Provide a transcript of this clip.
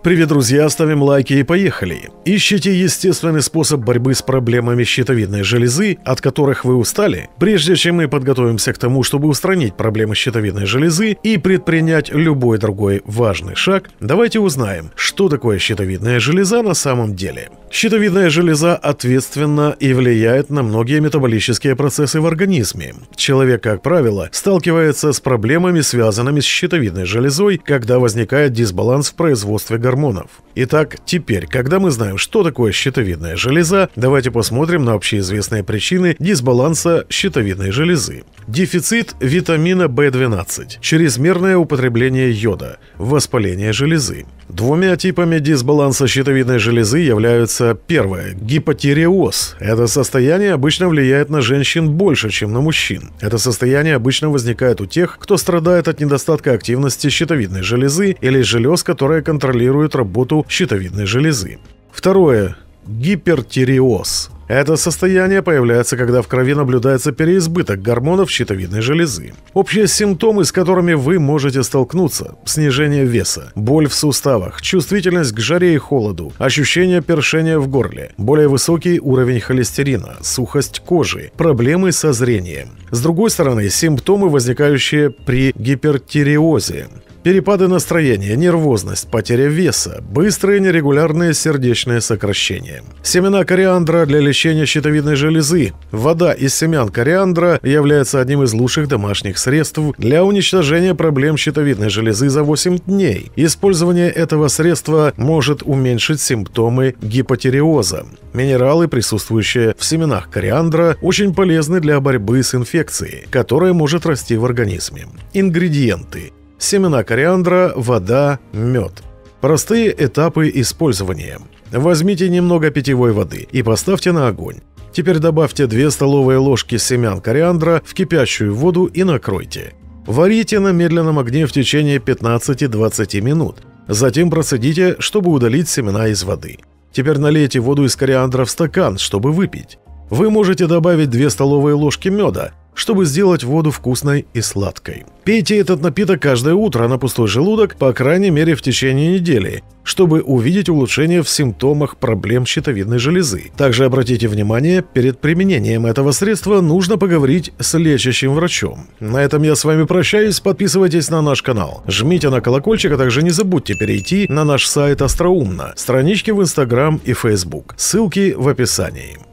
Привет, друзья, ставим лайки и поехали. Ищите естественный способ борьбы с проблемами щитовидной железы, от которых вы устали, прежде чем мы подготовимся к тому, чтобы устранить проблемы щитовидной железы и предпринять любой другой важный шаг, давайте узнаем, что такое щитовидная железа на самом деле. Щитовидная железа ответственна и влияет на многие метаболические процессы в организме. Человек, как правило, сталкивается с проблемами, связанными с щитовидной железой, когда возникает дисбаланс в производстве гормонов гормонов. Итак, теперь, когда мы знаем, что такое щитовидная железа, давайте посмотрим на общеизвестные причины дисбаланса щитовидной железы. Дефицит витамина В12, чрезмерное употребление йода, воспаление железы. Двумя типами дисбаланса щитовидной железы являются первое – гипотиреоз. Это состояние обычно влияет на женщин больше, чем на мужчин. Это состояние обычно возникает у тех, кто страдает от недостатка активности щитовидной железы или желез, которые контролируют работу щитовидной железы. Второе. Гипертиреоз. Это состояние появляется, когда в крови наблюдается переизбыток гормонов щитовидной железы. Общие симптомы, с которыми вы можете столкнуться – снижение веса, боль в суставах, чувствительность к жаре и холоду, ощущение першения в горле, более высокий уровень холестерина, сухость кожи, проблемы со зрением. С другой стороны, симптомы, возникающие при гипертиреозе. Перепады настроения, нервозность, потеря веса, быстрые нерегулярные сердечные сокращения. Семена кориандра для лечения щитовидной железы. Вода из семян кориандра является одним из лучших домашних средств для уничтожения проблем щитовидной железы за 8 дней. Использование этого средства может уменьшить симптомы гипотиреоза. Минералы, присутствующие в семенах кориандра, очень полезны для борьбы с инфекцией, которая может расти в организме. Ингредиенты семена кориандра, вода, мед. Простые этапы использования. Возьмите немного питьевой воды и поставьте на огонь. Теперь добавьте 2 столовые ложки семян кориандра в кипящую воду и накройте. Варите на медленном огне в течение 15-20 минут. Затем процедите, чтобы удалить семена из воды. Теперь налейте воду из кориандра в стакан, чтобы выпить. Вы можете добавить 2 столовые ложки меда, чтобы сделать воду вкусной и сладкой. Пейте этот напиток каждое утро на пустой желудок, по крайней мере в течение недели, чтобы увидеть улучшение в симптомах проблем щитовидной железы. Также обратите внимание, перед применением этого средства нужно поговорить с лечащим врачом. На этом я с вами прощаюсь, подписывайтесь на наш канал, жмите на колокольчик, а также не забудьте перейти на наш сайт Остроумно, странички в Инстаграм и Фейсбук. Ссылки в описании.